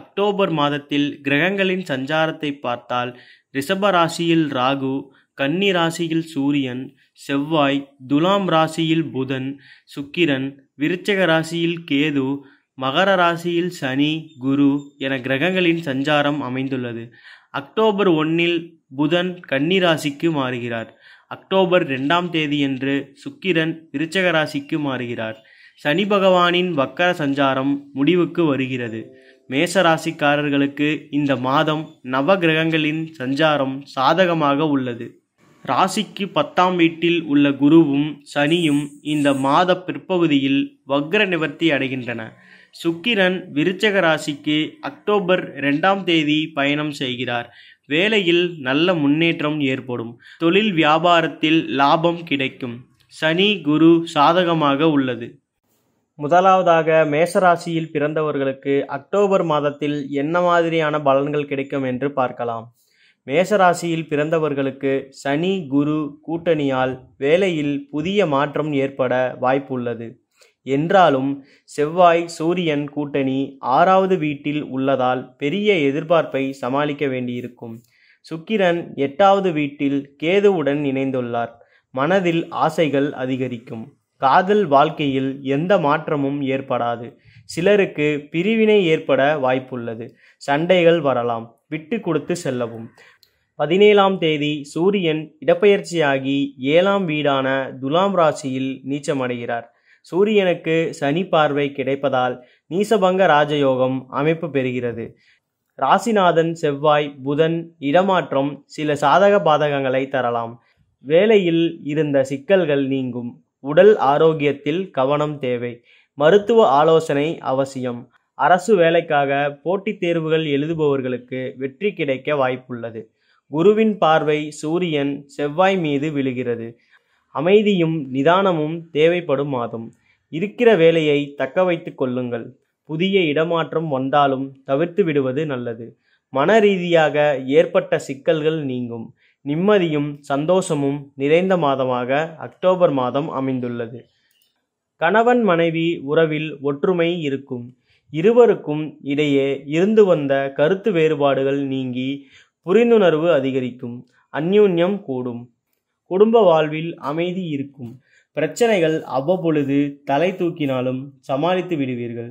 October மாதத்தில் கிரகங்களின் சஞ்சாரத்தை பார்த்தால் ரிஷப ராசியில் ராகு கன்னி ராசியில் சூரியன் செவ்வாய் துலாம் ராசியில் புதன் சுக்கிரன் விருச்சக ராசியில் கேது மகர ராசியில் சனி குரு என கிரகங்களின் சஞ்சாரம் அமைந்துள்ளது அக்டோபர் ஒன்னில் புதன் கன்னி ராசிக்கு மாறுகிறார் அக்டோபர் ரெண்டாம் தேதியன்று சுக்கிரன் விருச்சக ராசிக்கு மாறுகிறார் சனி பகவானின் வக்கர சஞ்சாரம் முடிவுக்கு வருகிறது மேசராசிக்காரர்களுக்கு இந்த மாதம் நவ கிரகங்களின் சஞ்சாரம் சாதகமாக உள்ளது ராசிக்கு பத்தாம் வீட்டில் உள்ள குருவும் சனியும் இந்த மாத பிற்பகுதியில் வக்ர நிவர்த்தி அடைகின்றன சுக்கிரன் விருச்சக ராசிக்கு அக்டோபர் ரெண்டாம் தேதி பயணம் செய்கிறார் வேலையில் நல்ல முன்னேற்றம் ஏற்படும் தொழில் வியாபாரத்தில் லாபம் கிடைக்கும் சனி குரு சாதகமாக உள்ளது முதலாவதாக மேசராசியில் பிறந்தவர்களுக்கு அக்டோபர் மாதத்தில் என்ன மாதிரியான பலன்கள் கிடைக்கும் என்று பார்க்கலாம் மேசராசியில் பிறந்தவர்களுக்கு சனி குரு கூட்டணியால் வேலையில் புதிய மாற்றம் ஏற்பட வாய்ப்புள்ளது என்றாலும் செவ்வாய் சூரியன் கூட்டணி ஆறாவது வீட்டில் உள்ளதால் பெரிய எதிர்பார்ப்பை சமாளிக்க வேண்டியிருக்கும் சுக்கிரன் எட்டாவது வீட்டில் கேதுவுடன் இணைந்துள்ளார் மனதில் ஆசைகள் அதிகரிக்கும் காதல் வாழ்க்கையில் எந்த மாற்றமும் ஏற்படாது சிலருக்கு பிரிவினை ஏற்பட வாய்ப்புள்ளது சண்டைகள் வரலாம் விட்டு கொடுத்து செல்லவும் பதினேழாம் தேதி சூரியன் இடப்பெயர்ச்சியாகி ஏழாம் வீடான துலாம் ராசியில் நீச்சமடைகிறார் சூரியனுக்கு சனி பார்வை கிடைப்பதால் நீசபங்க ராஜயோகம் அமைப்பு பெறுகிறது ராசிநாதன் செவ்வாய் புதன் இடமாற்றம் சில சாதக பாதகங்களை தரலாம் வேலையில் இருந்த சிக்கல்கள் நீங்கும் உடல் ஆரோக்கியத்தில் கவனம் தேவை மருத்துவ ஆலோசனை அவசியம் அரசு வேலைக்காக போட்டித் தேர்வுகள் எழுதுபவர்களுக்கு வெற்றி கிடைக்க வாய்ப்புள்ளது குருவின் பார்வை சூரியன் செவ்வாய் மீது விழுகிறது அமைதியும் நிதானமும் தேவைப்படும் மாதம் இருக்கிற வேலையை தக்க வைத்து கொள்ளுங்கள் புதிய இடமாற்றம் வந்தாலும் தவிர்த்து விடுவது நல்லது மன ரீதியாக ஏற்பட்ட சிக்கல்கள் நீங்கும் நிம்மதியும் சந்தோஷமும் நிறைந்த மாதமாக அக்டோபர் மாதம் அமைந்துள்ளது கணவன் மனைவி உறவில் ஒற்றுமை இருக்கும் இருவருக்கும் இடையே இருந்து வந்த கருத்து வேறுபாடுகள் நீங்கி புரிந்துணர்வு அதிகரிக்கும் அந்யூன்யம் கூடும் குடும்ப வாழ்வில் அமைதி இருக்கும் பிரச்சனைகள் அவ்வப்பொழுது தலை தூக்கினாலும் சமாளித்து விடுவீர்கள்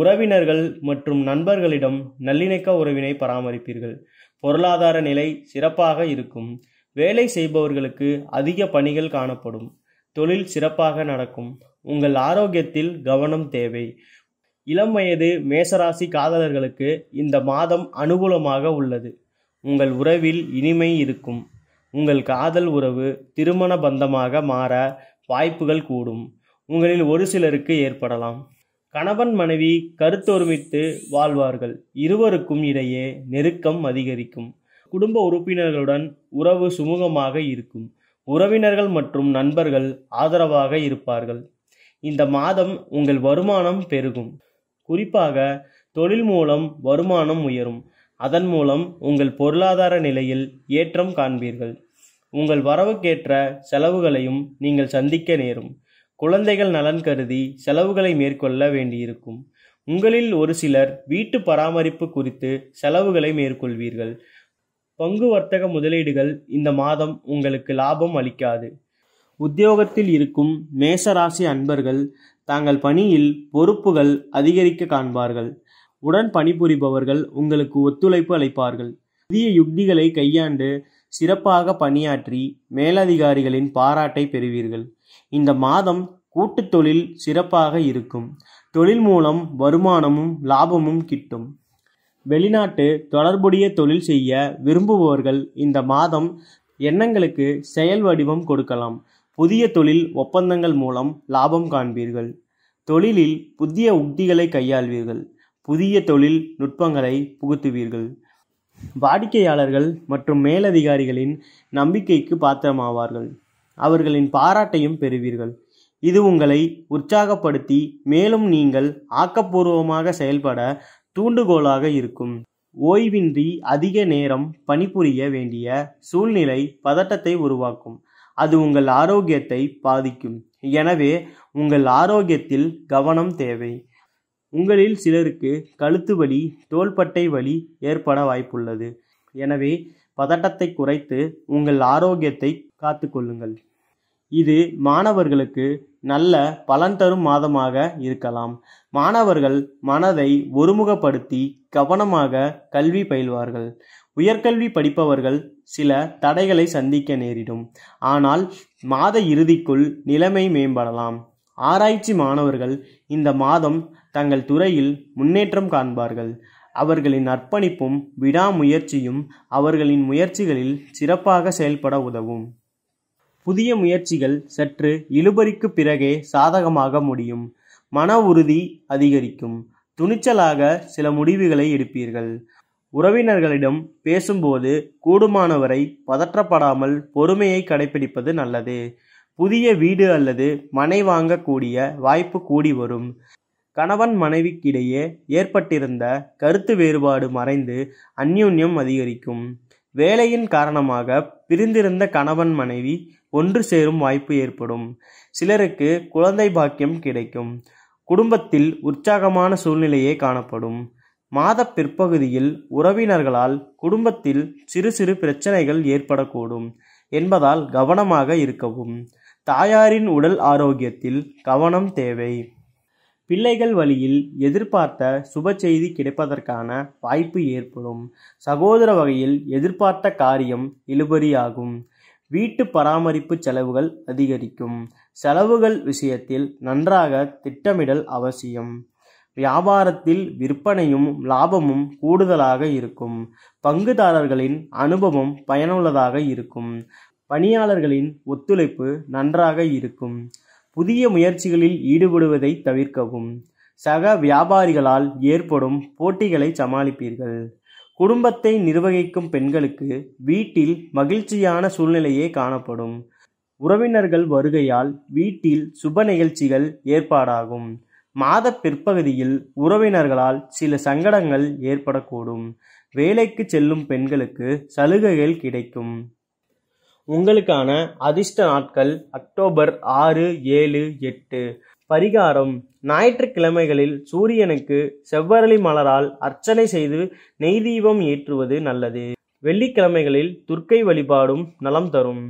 உறவினர்கள் மற்றும் நண்பர்களிடம் நல்லிணக்க உறவினை பராமரிப்பீர்கள் பொருளாதார நிலை சிறப்பாக இருக்கும் வேலை செய்பவர்களுக்கு அதிக பணிகள் காணப்படும் தொழில் சிறப்பாக நடக்கும் உங்கள் ஆரோக்கியத்தில் கவனம் தேவை இளம் வயது மேசராசி காதலர்களுக்கு இந்த மாதம் அனுகூலமாக உள்ளது உங்கள் உறவில் இனிமை இருக்கும் உங்கள் காதல் உறவு திருமண பந்தமாக மாற வாய்ப்புகள் கூடும் உங்களில் ஒரு சிலருக்கு ஏற்படலாம் கணவன் மனைவி கருத்தொருமித்து வாழ்வார்கள் இருவருக்கும் இடையே நெருக்கம் அதிகரிக்கும் குடும்ப உறுப்பினர்களுடன் உறவு சுமூகமாக இருக்கும் உறவினர்கள் மற்றும் நண்பர்கள் ஆதரவாக இருப்பார்கள் இந்த மாதம் உங்கள் வருமானம் பெருகும் குறிப்பாக தொழில் மூலம் வருமானம் உயரும் அதன் மூலம் உங்கள் பொருளாதார நிலையில் ஏற்றம் காண்பீர்கள் உங்கள் வரவுக்கேற்ற செலவுகளையும் நீங்கள் சந்திக்க நேரும் குழந்தைகள் நலன் கருதி செலவுகளை மேற்கொள்ள வேண்டியிருக்கும் உங்களில் ஒரு சிலர் வீட்டு பராமரிப்பு குறித்து செலவுகளை மேற்கொள்வீர்கள் பங்கு வர்த்தக முதலீடுகள் இந்த மாதம் உங்களுக்கு லாபம் அளிக்காது உத்தியோகத்தில் இருக்கும் மேசராசி அன்பர்கள் தாங்கள் பணியில் பொறுப்புகள் அதிகரிக்க காண்பார்கள் உடன் பணிபுரிபவர்கள் உங்களுக்கு ஒத்துழைப்பு அளிப்பார்கள் புதிய யுக்திகளை கையாண்டு சிறப்பாக பணியாற்றி மேலதிகாரிகளின் பாராட்டை பெறுவீர்கள் இந்த மாதம் கூட்டு தொழில் சிறப்பாக இருக்கும் தொழில் மூலம் வருமானமும் லாபமும் கிட்டும் வெளிநாட்டு தொடர்புடைய தொழில் செய்ய விரும்புபவர்கள் இந்த மாதம் எண்ணங்களுக்கு செயல் வடிவம் கொடுக்கலாம் புதிய தொழில் ஒப்பந்தங்கள் மூலம் லாபம் காண்பீர்கள் தொழிலில் புதிய உக்திகளை கையாள்வீர்கள் புதிய தொழில் நுட்பங்களை புகுத்துவீர்கள் வாடிக்கையாளர்கள் மற்றும் மேலதிகாரிகளின் நம்பிக்கைக்கு பாத்திரமாவார்கள் அவர்களின் பாராட்டையும் பெறுவீர்கள் இது உங்களை உற்சாகப்படுத்தி மேலும் நீங்கள் ஆக்கப்பூர்வமாக செயல்பட தூண்டுகோலாக இருக்கும் ஓய்வின்றி அதிக நேரம் பணிபுரிய வேண்டிய சூழ்நிலை பதட்டத்தை உருவாக்கும் அது உங்கள் ஆரோக்கியத்தை பாதிக்கும் எனவே உங்கள் ஆரோக்கியத்தில் கவனம் தேவை உங்களில் சிலருக்கு கழுத்து வலி தோள்பட்டை வலி ஏற்பட வாய்ப்புள்ளது எனவே பதட்டத்தை குறைத்து உங்கள் ஆரோக்கியத்தை காத்து கொள்ளுங்கள் இது மாணவர்களுக்கு நல்ல பலன் தரும் மாதமாக இருக்கலாம் மாணவர்கள் மனதை ஒருமுகப்படுத்தி கவனமாக கல்வி பயில்வார்கள் உயர்கல்வி படிப்பவர்கள் சில தடைகளை சந்திக்க நேரிடும் ஆனால் மாத இறுதிக்குள் நிலைமை மேம்படலாம் ஆராய்ச்சி மாணவர்கள் இந்த மாதம் தங்கள் துறையில் முன்னேற்றம் காண்பார்கள் அவர்களின் அர்ப்பணிப்பும் விடாமுயற்சியும் அவர்களின் முயற்சிகளில் சிறப்பாக செயல்பட உதவும் புதிய முயற்சிகள் சற்று இழுபறிக்கு பிறகே சாதகமாக முடியும் மன உறுதி அதிகரிக்கும் துணிச்சலாக சில முடிவுகளை எடுப்பீர்கள் உறவினர்களிடம் பேசும்போது கூடுமானவரை பதற்றப்படாமல் பொறுமையை கடைபிடிப்பது நல்லது புதிய வீடு அல்லது மனை வாங்கக்கூடிய வாய்ப்பு கூடி வரும் கணவன் மனைவிக்கிடையே ஏற்பட்டிருந்த கருத்து வேறுபாடு மறைந்து அந்யூன்யம் அதிகரிக்கும் வேலையின் காரணமாக பிரிந்திருந்த கணவன் மனைவி ஒன்று சேரும் வாய்ப்பு ஏற்படும் சிலருக்கு குழந்தை பாக்கியம் கிடைக்கும் குடும்பத்தில் உற்சாகமான சூழ்நிலையே காணப்படும் மாத பிற்பகுதியில் உறவினர்களால் குடும்பத்தில் சிறு சிறு பிரச்சனைகள் ஏற்படக்கூடும் என்பதால் கவனமாக இருக்கவும் தாயாரின் உடல் ஆரோக்கியத்தில் கவனம் தேவை பிள்ளைகள் வழியில் எதிர்பார்த்த சுப செய்தி கிடைப்பதற்கான வாய்ப்பு ஏற்படும் சகோதர வகையில் எதிர்பார்த்த காரியம் இழுபறியாகும் வீட்டு பராமரிப்பு செலவுகள் அதிகரிக்கும் செலவுகள் விஷயத்தில் நன்றாக திட்டமிடல் அவசியம் வியாபாரத்தில் விற்பனையும் லாபமும் கூடுதலாக இருக்கும் பங்குதாரர்களின் அனுபவம் பயனுள்ளதாக இருக்கும் பணியாளர்களின் ஒத்துழைப்பு நன்றாக இருக்கும் புதிய முயற்சிகளில் ஈடுபடுவதை தவிர்க்கவும் சக வியாபாரிகளால் ஏற்படும் போட்டிகளை சமாளிப்பீர்கள் குடும்பத்தை நிர்வகிக்கும் பெண்களுக்கு வீட்டில் மகிழ்ச்சியான சூழ்நிலையே காணப்படும் உறவினர்கள் வருகையால் வீட்டில் சுப நிகழ்ச்சிகள் ஏற்பாடாகும் மாத பிற்பகுதியில் உறவினர்களால் சில சங்கடங்கள் ஏற்படக்கூடும் வேலைக்கு செல்லும் பெண்களுக்கு சலுகைகள் கிடைக்கும் உங்களுக்கான அதிர்ஷ்ட நாட்கள் அக்டோபர் ஆறு ஏழு எட்டு பரிகாரம் ஞாயிற்றுக்கிழமைகளில் சூரியனுக்கு செவ்வரளி மலரால் அர்ச்சனை செய்து நெய் தீபம் ஏற்றுவது நல்லது வெள்ளிக்கிழமைகளில் துர்க்கை வழிபாடும் நலம் தரும்